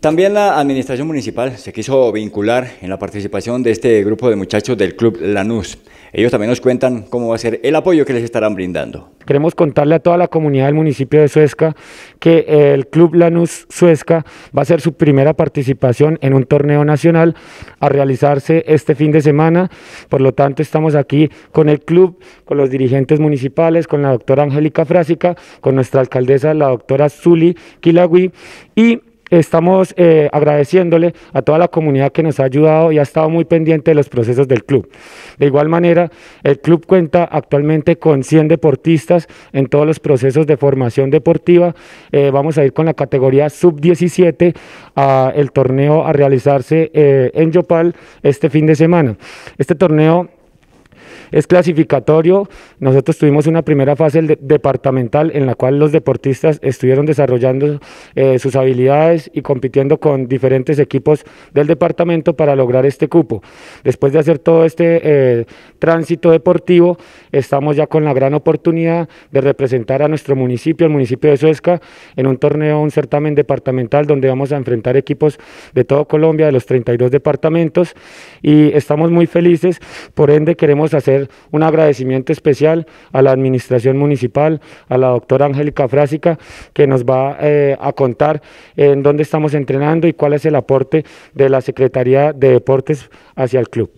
También la administración municipal se quiso vincular en la participación de este grupo de muchachos del Club Lanús. Ellos también nos cuentan cómo va a ser el apoyo que les estarán brindando. Queremos contarle a toda la comunidad del municipio de Suezca que eh, el Club Lanús Suezca va a ser su primera participación en un torneo nacional a realizarse este fin de semana. Por lo tanto, estamos aquí con el club, con los dirigentes municipales, con la doctora Angélica Frásica, con nuestra alcaldesa, la doctora Zuli Quilagüí y estamos eh, agradeciéndole a toda la comunidad que nos ha ayudado y ha estado muy pendiente de los procesos del club. De igual manera, el club cuenta actualmente con 100 deportistas en todos los procesos de formación deportiva. Eh, vamos a ir con la categoría sub-17 al torneo a realizarse eh, en Yopal este fin de semana. Este torneo es clasificatorio. Nosotros tuvimos una primera fase departamental en la cual los deportistas estuvieron desarrollando eh, sus habilidades y compitiendo con diferentes equipos del departamento para lograr este cupo. Después de hacer todo este eh, tránsito deportivo, estamos ya con la gran oportunidad de representar a nuestro municipio, el municipio de Suezca, en un torneo, un certamen departamental donde vamos a enfrentar equipos de todo Colombia, de los 32 departamentos, y estamos muy felices, por ende queremos hacer un agradecimiento especial a la Administración Municipal, a la doctora Angélica Frásica, que nos va eh, a contar en dónde estamos entrenando y cuál es el aporte de la Secretaría de Deportes hacia el club.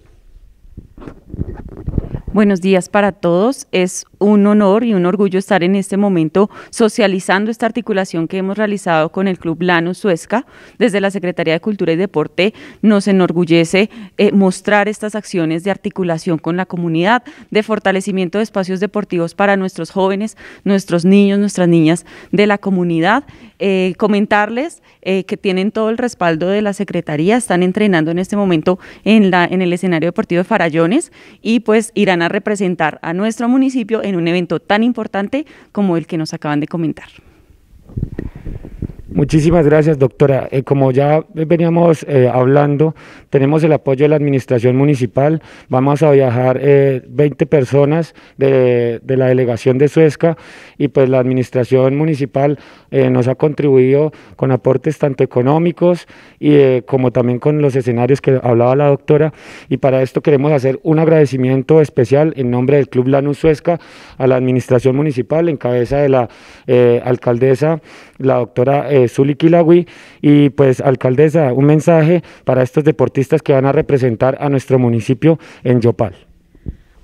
Buenos días para todos. Es un honor y un orgullo estar en este momento socializando esta articulación que hemos realizado con el Club Lano Suezca. Desde la Secretaría de Cultura y Deporte nos enorgullece eh, mostrar estas acciones de articulación con la comunidad, de fortalecimiento de espacios deportivos para nuestros jóvenes, nuestros niños, nuestras niñas de la comunidad. Eh, comentarles eh, que tienen todo el respaldo de la Secretaría, están entrenando en este momento en, la, en el escenario deportivo de Farallones y pues irán a representar a nuestro municipio en un evento tan importante como el que nos acaban de comentar. Muchísimas gracias, doctora. Eh, como ya veníamos eh, hablando, tenemos el apoyo de la Administración Municipal. Vamos a viajar 20 eh, personas de, la delegación de Suezca y pues la Administración Municipal nos ha contribuido con aportes tanto económicos y como también con los escenarios que hablaba la doctora. Y para esto queremos hacer un agradecimiento especial en nombre del Club Lanús Suezca a la Administración Municipal en cabeza de la alcaldesa, la doctora Zuliquilagüí. Y pues, alcaldesa, un mensaje para estos deportistas que van a representar a nuestro municipio en Yopal.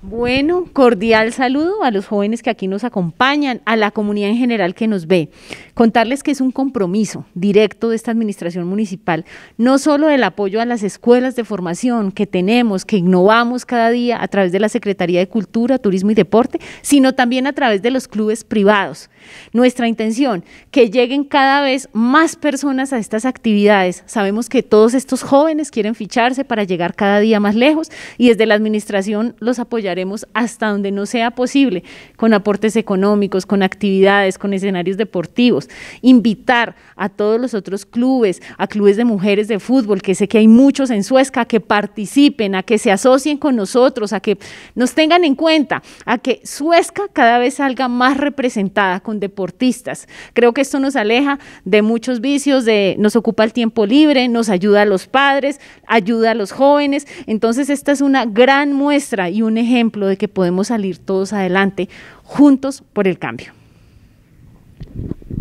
Bueno, cordial saludo a los jóvenes que aquí nos acompañan, a la comunidad en general que nos ve. Contarles que es un compromiso directo de esta administración municipal, no solo el apoyo a las escuelas de formación que tenemos, que innovamos cada día a través de la Secretaría de Cultura, Turismo y Deporte, sino también a través de los clubes privados. Nuestra intención, que lleguen cada vez más personas a estas actividades. Sabemos que todos estos jóvenes quieren ficharse para llegar cada día más lejos y desde la administración los apoyamos haremos hasta donde no sea posible, con aportes económicos, con actividades, con escenarios deportivos. Invitar a todos los otros clubes, a clubes de mujeres de fútbol, que sé que hay muchos en Suezca, que participen, a que se asocien con nosotros, a que nos tengan en cuenta, a que Suezca cada vez salga más representada con deportistas. Creo que esto nos aleja de muchos vicios, de, nos ocupa el tiempo libre, nos ayuda a los padres, ayuda a los jóvenes. Entonces esta es una gran muestra y un ejemplo de que podemos salir todos adelante juntos por el cambio.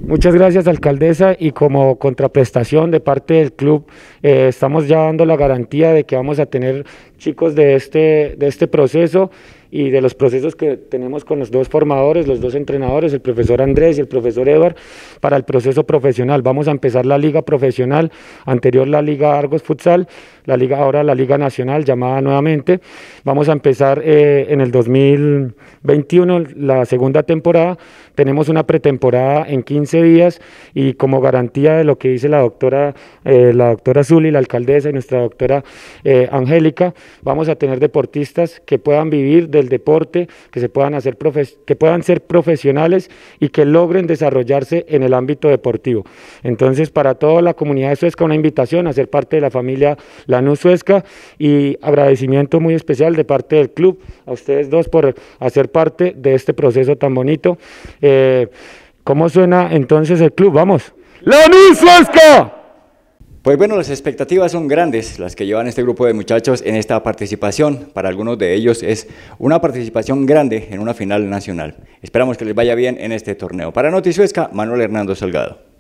Muchas gracias, alcaldesa. Y como contraprestación de parte del club, eh, estamos ya dando la garantía de que vamos a tener chicos de este, de este proceso y de los procesos que tenemos con los dos formadores, los dos entrenadores, el profesor Andrés y el profesor Edward, para el proceso profesional. Vamos a empezar la liga profesional, anterior la liga Argos Futsal, la liga ahora la liga nacional llamada nuevamente. Vamos a empezar eh, en el 2021 la segunda temporada. Tenemos una pretemporada en 15 días y como garantía de lo que dice la doctora, eh, la doctora Zuli, la alcaldesa y nuestra doctora eh, Angélica, vamos a tener deportistas que puedan vivir del deporte, que, se puedan, hacer que puedan ser profesionales y que logren desarrollarse en el ámbito deportivo. Entonces, para toda la comunidad de Suezca, una invitación a ser parte de la familia Lanús Suezca y agradecimiento muy especial de parte del club a ustedes dos por hacer parte de este proceso tan bonito. Eh, ¿Cómo suena entonces el club? Vamos. ¡Lanús Suezca! Pues bueno, las expectativas son grandes las que llevan este grupo de muchachos en esta participación. Para algunos de ellos es una participación grande en una final nacional. Esperamos que les vaya bien en este torneo. Para Noticiuesca, Manuel Hernando Salgado.